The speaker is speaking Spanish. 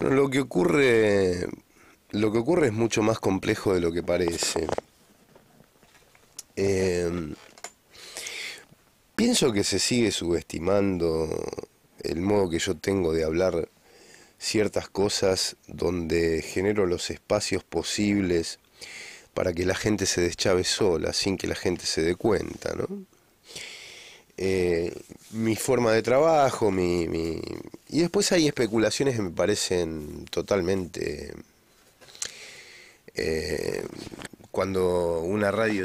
Bueno, lo que ocurre, lo que ocurre es mucho más complejo de lo que parece. Em, pienso que se sigue subestimando el modo que yo tengo de hablar ciertas cosas donde genero los espacios posibles para que la gente se deschave sola, sin que la gente se dé cuenta, ¿no? Eh, mi forma de trabajo, mi, y después hay especulaciones que me parecen totalmente... Eh, cuando una radio